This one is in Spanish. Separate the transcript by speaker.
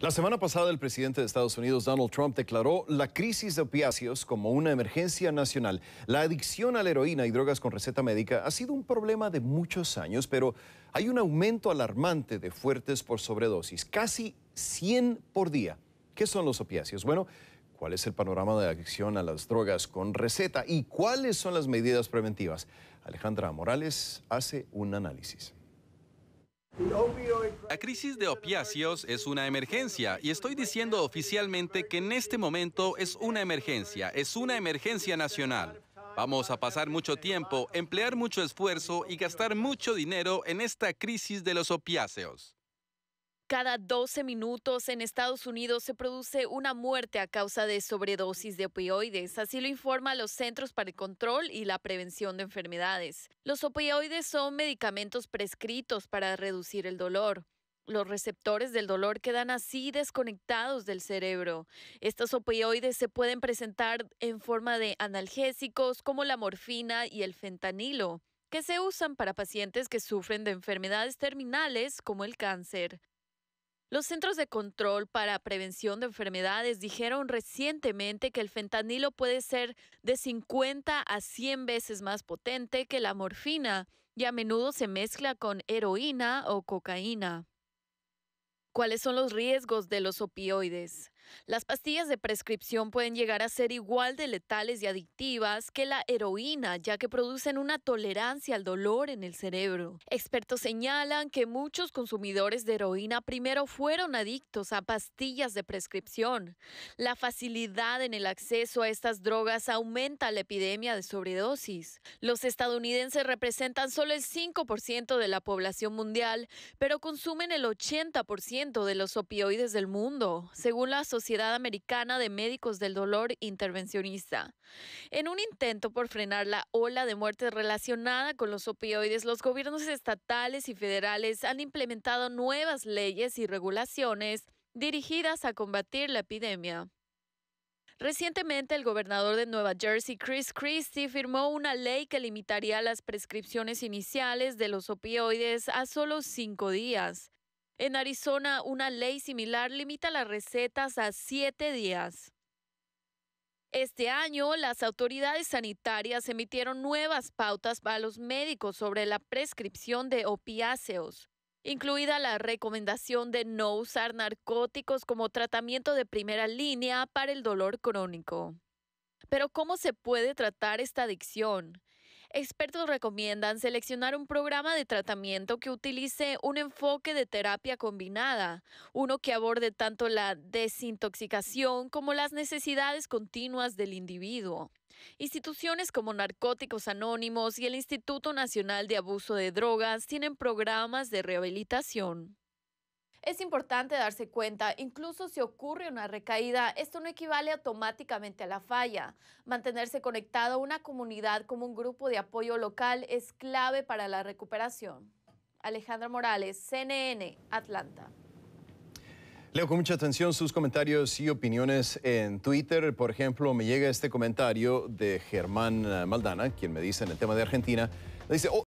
Speaker 1: La semana pasada el presidente de Estados Unidos, Donald Trump, declaró la crisis de opiáceos como una emergencia nacional. La adicción a la heroína y drogas con receta médica ha sido un problema de muchos años, pero hay un aumento alarmante de fuertes por sobredosis, casi 100 por día. ¿Qué son los opiáceos? Bueno, ¿cuál es el panorama de adicción a las drogas con receta y cuáles son las medidas preventivas? Alejandra Morales hace un análisis.
Speaker 2: La crisis de opiáceos es una emergencia y estoy diciendo oficialmente que en este momento es una emergencia, es una emergencia nacional. Vamos a pasar mucho tiempo, emplear mucho esfuerzo y gastar mucho dinero en esta crisis de los opiáceos. Cada 12 minutos en Estados Unidos se produce una muerte a causa de sobredosis de opioides, así lo informan los Centros para el Control y la Prevención de Enfermedades. Los opioides son medicamentos prescritos para reducir el dolor. Los receptores del dolor quedan así desconectados del cerebro. Estos opioides se pueden presentar en forma de analgésicos como la morfina y el fentanilo que se usan para pacientes que sufren de enfermedades terminales como el cáncer. Los Centros de Control para Prevención de Enfermedades dijeron recientemente que el fentanilo puede ser de 50 a 100 veces más potente que la morfina y a menudo se mezcla con heroína o cocaína. ¿Cuáles son los riesgos de los opioides? Las pastillas de prescripción pueden llegar a ser igual de letales y adictivas que la heroína, ya que producen una tolerancia al dolor en el cerebro. Expertos señalan que muchos consumidores de heroína primero fueron adictos a pastillas de prescripción. La facilidad en el acceso a estas drogas aumenta la epidemia de sobredosis. Los estadounidenses representan solo el 5% de la población mundial, pero consumen el 80% de los opioides del mundo, según las Sociedad Americana de Médicos del Dolor Intervencionista. En un intento por frenar la ola de muertes relacionada con los opioides, los gobiernos estatales y federales han implementado nuevas leyes y regulaciones dirigidas a combatir la epidemia. Recientemente, el gobernador de Nueva Jersey, Chris Christie, firmó una ley que limitaría las prescripciones iniciales de los opioides a solo cinco días. En Arizona, una ley similar limita las recetas a siete días. Este año, las autoridades sanitarias emitieron nuevas pautas para los médicos sobre la prescripción de opiáceos, incluida la recomendación de no usar narcóticos como tratamiento de primera línea para el dolor crónico. Pero ¿cómo se puede tratar esta adicción? Expertos recomiendan seleccionar un programa de tratamiento que utilice un enfoque de terapia combinada, uno que aborde tanto la desintoxicación como las necesidades continuas del individuo. Instituciones como Narcóticos Anónimos y el Instituto Nacional de Abuso de Drogas tienen programas de rehabilitación. Es importante darse cuenta, incluso si ocurre una recaída, esto no equivale automáticamente a la falla. Mantenerse conectado a una comunidad como un grupo de apoyo local es clave para la recuperación. Alejandra Morales, CNN, Atlanta.
Speaker 1: Leo con mucha atención sus comentarios y opiniones en Twitter. Por ejemplo, me llega este comentario de Germán eh, Maldana, quien me dice en el tema de Argentina, dice, oh,